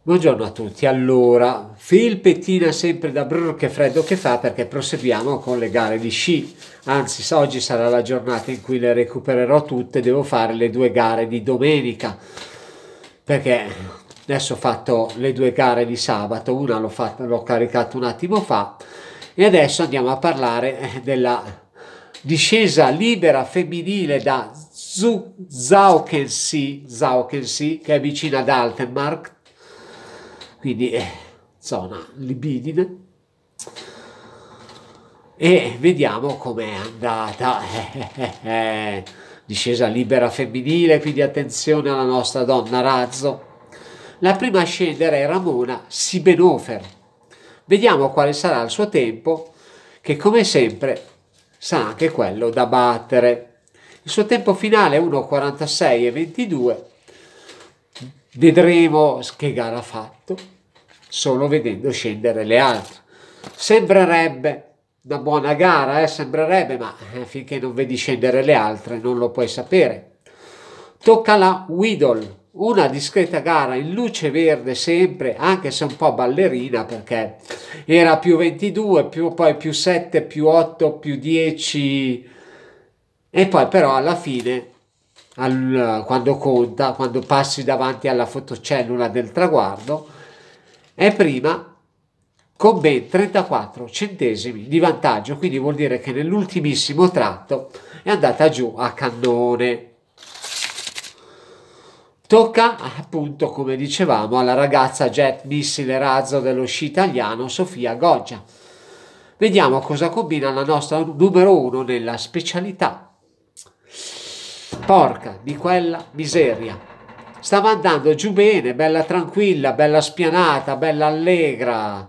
Buongiorno a tutti, allora filpettina sempre da brrr che freddo che fa perché proseguiamo con le gare di sci, anzi oggi sarà la giornata in cui le recupererò tutte, devo fare le due gare di domenica perché adesso ho fatto le due gare di sabato, una l'ho, fatta, l'ho caricato un attimo fa e adesso andiamo a parlare eh, della discesa libera femminile da Zaukensi, che è vicina ad Altenmarkt quindi zona eh, libidine e vediamo com'è andata eh, eh, discesa libera femminile quindi attenzione alla nostra donna razzo la prima a scendere è Ramona Sibenofer vediamo quale sarà il suo tempo che come sempre sarà anche quello da battere il suo tempo finale è 1.46 e 22 vedremo che gara ha fatto solo vedendo scendere le altre. Sembrerebbe una buona gara, eh? sembrerebbe, ma eh, finché non vedi scendere le altre non lo puoi sapere. Tocca la Whittle, una discreta gara in luce verde sempre, anche se un po' ballerina perché era più 22, più, poi più 7, più 8, più 10 e poi però alla fine quando conta, quando passi davanti alla fotocellula del traguardo, è prima con ben 34 centesimi di vantaggio, quindi vuol dire che nell'ultimissimo tratto è andata giù a cannone. Tocca appunto, come dicevamo, alla ragazza jet missile razzo dello sci italiano Sofia Goggia. Vediamo cosa combina la nostra numero uno nella specialità. Porca di quella miseria. Stava andando giù bene, bella tranquilla, bella spianata, bella allegra,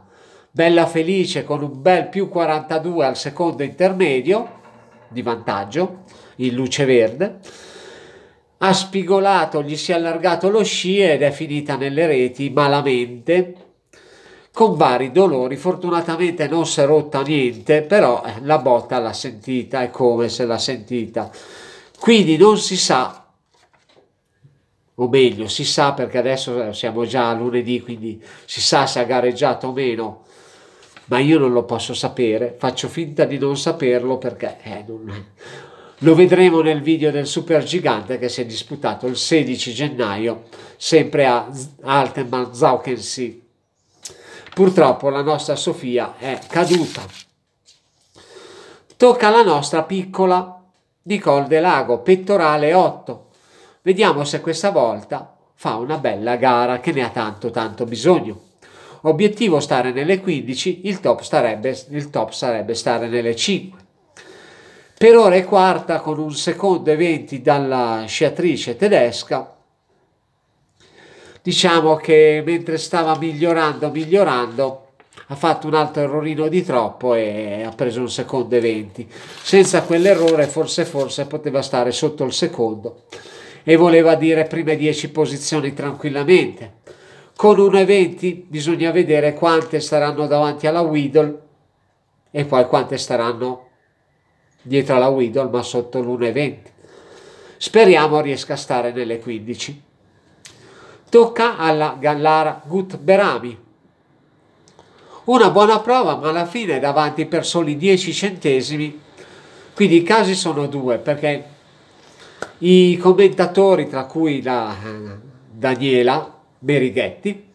bella felice con un bel più 42 al secondo intermedio di vantaggio in luce verde. Ha spigolato, gli si è allargato lo sci ed è finita nelle reti malamente con vari dolori. Fortunatamente non si è rotta niente, però eh, la botta l'ha sentita, è come se l'ha sentita. Quindi non si sa o meglio si sa perché adesso eh, siamo già a lunedì quindi si sa se ha gareggiato o meno ma io non lo posso sapere faccio finta di non saperlo perché eh, non... lo vedremo nel video del super gigante che si è disputato il 16 gennaio sempre a Altenman Zaukensee purtroppo la nostra Sofia è caduta tocca alla nostra piccola Nicole De Lago pettorale 8 Vediamo se questa volta fa una bella gara che ne ha tanto tanto bisogno. Obiettivo stare nelle 15, il top, starebbe, il top sarebbe stare nelle 5. Per ora è quarta con un secondo e 20 dalla sciatrice tedesca, diciamo che mentre stava migliorando, migliorando, ha fatto un altro errorino di troppo e ha preso un secondo e 20. Senza quell'errore forse forse poteva stare sotto il secondo e voleva dire prime 10 posizioni tranquillamente. Con 1,20 bisogna vedere quante saranno davanti alla Weedle e poi quante saranno dietro alla Weedle ma sotto l'1,20. Speriamo riesca a stare nelle 15. Tocca alla Gallara Gutberami. Una buona prova ma alla fine davanti per soli 10 centesimi. Quindi i casi sono due perché i commentatori, tra cui la eh, Daniela Berighetti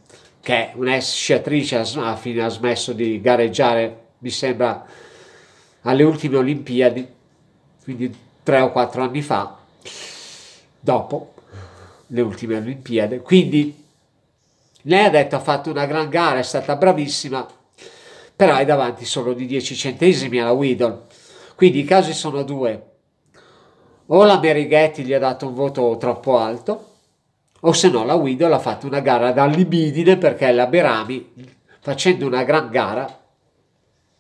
che è un'ex sciatrice, alla fine ha smesso di gareggiare, mi sembra, alle ultime Olimpiadi, quindi tre o quattro anni fa, dopo le ultime Olimpiadi. Quindi lei ha detto ha fatto una gran gara, è stata bravissima, però è davanti solo di 10 centesimi alla Widon. Quindi i casi sono due o la Berighetti gli ha dato un voto troppo alto, o se no la Guido l'ha fatto una gara da libidine perché la Berami, facendo una gran gara,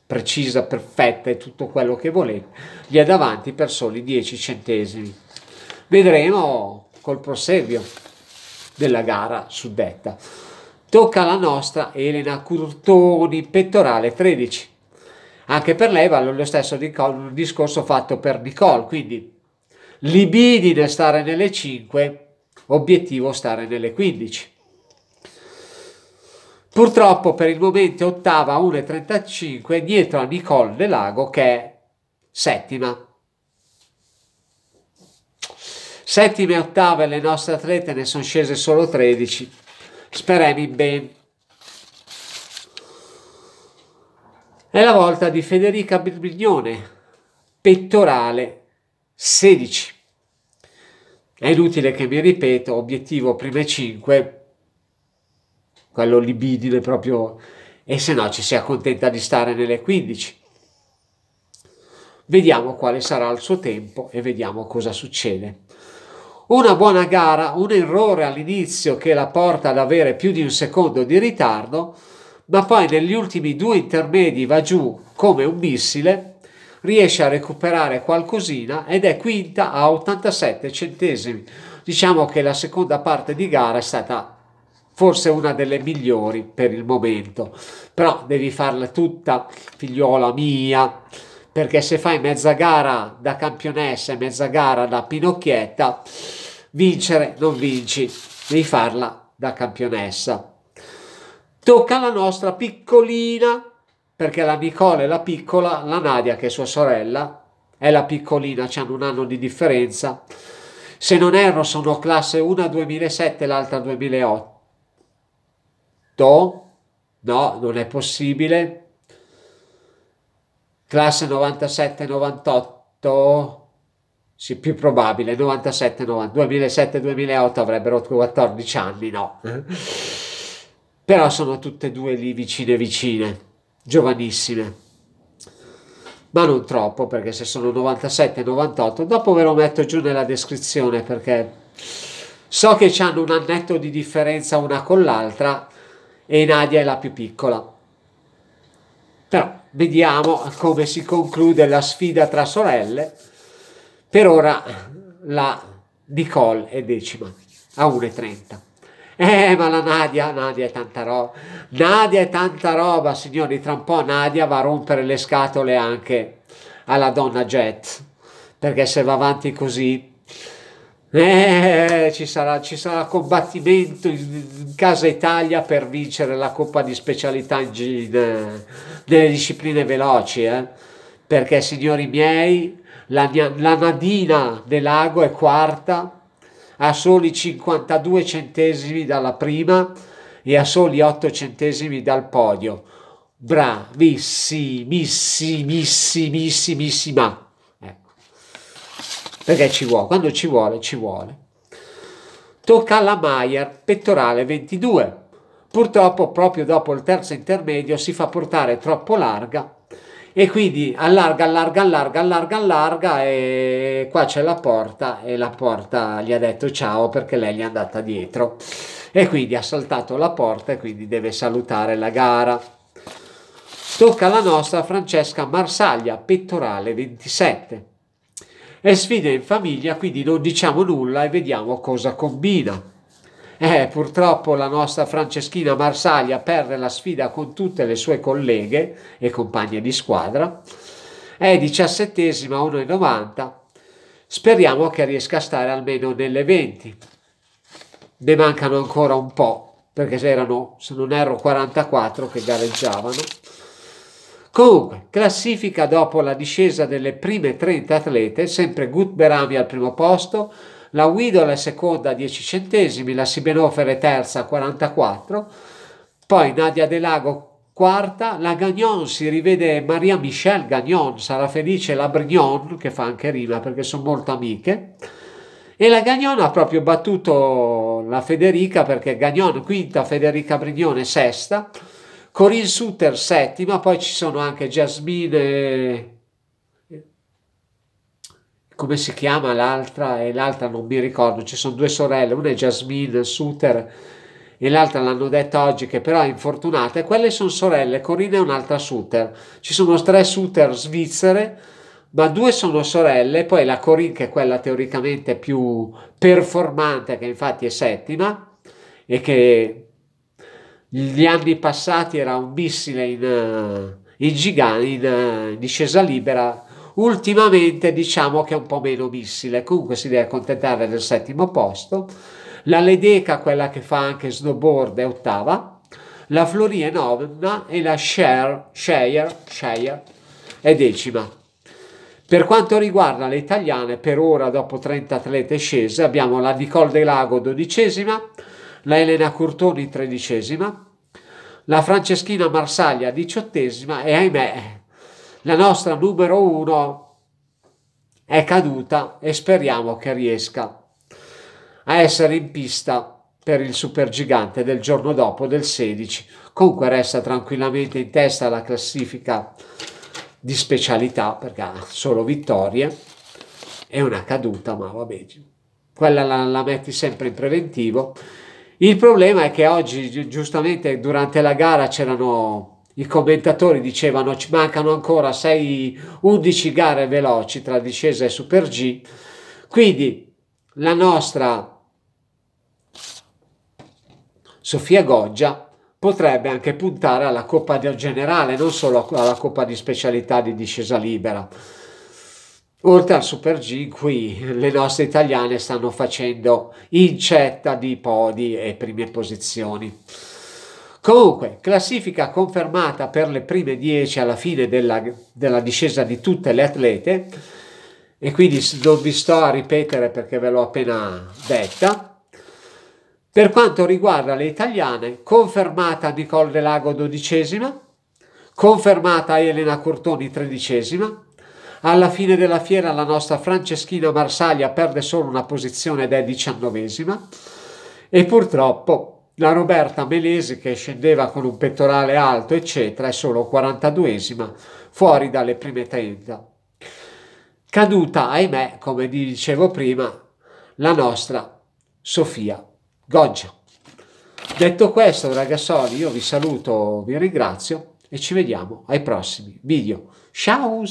precisa, perfetta e tutto quello che voleva, gli è davanti per soli 10 centesimi. Vedremo col proseguio della gara suddetta. Tocca alla nostra Elena Curtoni, pettorale 13. Anche per lei vale lo stesso discorso fatto per Nicole, quindi libidine stare nelle 5, obiettivo stare nelle 15. Purtroppo per il momento è ottava 1,35 dietro a Nicole De Lago che è settima. Settima e ottava le nostre atlete ne sono scese solo 13. Speremi bene. È la volta di Federica Birbignone, pettorale 16. È inutile che mi ripeto, obiettivo prime 5, quello libidine proprio, e se no ci si accontenta di stare nelle 15. Vediamo quale sarà il suo tempo e vediamo cosa succede. Una buona gara, un errore all'inizio che la porta ad avere più di un secondo di ritardo, ma poi negli ultimi due intermedi va giù come un missile riesce a recuperare qualcosina ed è quinta a 87 centesimi. Diciamo che la seconda parte di gara è stata forse una delle migliori per il momento, però devi farla tutta, figliola mia, perché se fai mezza gara da campionessa e mezza gara da pinocchietta, vincere non vinci, devi farla da campionessa. Tocca alla nostra piccolina perché la Nicole è la piccola, la Nadia che è sua sorella, è la piccolina, hanno un anno di differenza. Se non erro sono classe 1 2007 l'altra 2008. No, non è possibile. Classe 97-98, sì, più probabile, 2007-2008 avrebbero 14 anni, no. Eh. Però sono tutte e due lì vicine vicine giovanissime ma non troppo perché se sono 97 98 dopo ve lo metto giù nella descrizione perché so che hanno un annetto di differenza una con l'altra e Nadia è la più piccola però vediamo come si conclude la sfida tra sorelle per ora la Nicole è decima a 1,30 eh, ma la Nadia, Nadia è tanta roba. Nadia è tanta roba, signori. Tra un po' Nadia va a rompere le scatole anche alla donna Jet. Perché se va avanti così, eh, ci, sarà, ci sarà combattimento in, in, casa Italia per vincere la Coppa di specialità in, in, eh, nelle discipline veloci. Eh? Perché, signori miei, la, la Nadina De Lago è quarta a soli 52 centesimi dalla prima e a soli 8 centesimi dal podio. Bravissimissimissima. Ecco. Perché ci vuole, quando ci vuole, ci vuole. Tocca alla Maier, pettorale 22. Purtroppo proprio dopo il terzo intermedio si fa portare troppo larga e quindi allarga, allarga, allarga, allarga, allarga e qua c'è la porta e la porta gli ha detto ciao perché lei gli è andata dietro e quindi ha saltato la porta e quindi deve salutare la gara. Tocca alla nostra Francesca Marsaglia, pettorale 27. È sfida in famiglia, quindi non diciamo nulla e vediamo cosa combina. Eh, purtroppo la nostra Franceschina Marsaglia perde la sfida con tutte le sue colleghe e compagne di squadra. È diciassettesima 1,90. Speriamo che riesca a stare almeno nelle 20. Ne mancano ancora un po', perché erano, se non erro, 44 che gareggiavano. Comunque, classifica dopo la discesa delle prime 30 atlete, sempre Gutberami al primo posto, la Guidola è seconda a 10 centesimi, la Simenofer è terza a 44, poi Nadia De Lago quarta, la Gagnon si rivede Maria Michelle Gagnon, sarà felice la Brignon, che fa anche rima perché sono molto amiche, e la Gagnon ha proprio battuto la Federica perché Gagnon quinta, Federica Brignone sesta, Corinne Sutter settima, poi ci sono anche Jasmine come si chiama l'altra e l'altra non mi ricordo, ci sono due sorelle, una è Jasmine Suter e l'altra l'hanno detta oggi che però è infortunata e quelle sono sorelle, Corinne è un'altra Suter, ci sono tre Suter svizzere ma due sono sorelle, poi la Corinne che è quella teoricamente più performante che infatti è settima e che gli anni passati era un missile in, in, giga, in, in discesa libera ultimamente diciamo che è un po' meno missile, comunque si deve accontentare del settimo posto. La Ledeca, quella che fa anche snowboard, è ottava, la Florie è nona e la Share, Shire, Shire è decima. Per quanto riguarda le italiane, per ora dopo 30 atlete scese abbiamo la Nicole De Lago dodicesima, la Elena Curtoni tredicesima, la Franceschina Marsaglia diciottesima e ahimè la nostra numero uno è caduta e speriamo che riesca a essere in pista per il super gigante del giorno dopo, del 16. Comunque resta tranquillamente in testa alla classifica di specialità perché ha solo vittorie è una caduta, ma va bene quella la, la metti sempre in preventivo. Il problema è che oggi, giustamente, durante la gara c'erano i commentatori dicevano ci mancano ancora 6, 11 gare veloci tra discesa e Super G. Quindi la nostra Sofia Goggia potrebbe anche puntare alla Coppa del Generale, non solo alla Coppa di Specialità di discesa libera. Oltre al Super G, in cui le nostre italiane stanno facendo incetta di podi e prime posizioni. Comunque, classifica confermata per le prime 10 alla fine della, della discesa di tutte le atlete e quindi non vi sto a ripetere perché ve l'ho appena detta. Per quanto riguarda le italiane, confermata Nicole De Lago dodicesima, confermata Elena Curtoni tredicesima, alla fine della fiera la nostra Franceschina Marsaglia perde solo una posizione ed è diciannovesima e purtroppo la Roberta Melesi che scendeva con un pettorale alto, eccetera, è solo 42esima fuori dalle prime 30. Caduta, ahimè, come dicevo prima, la nostra Sofia Goggia. Detto questo, ragazzoli, io vi saluto, vi ringrazio e ci vediamo ai prossimi video. Ciao!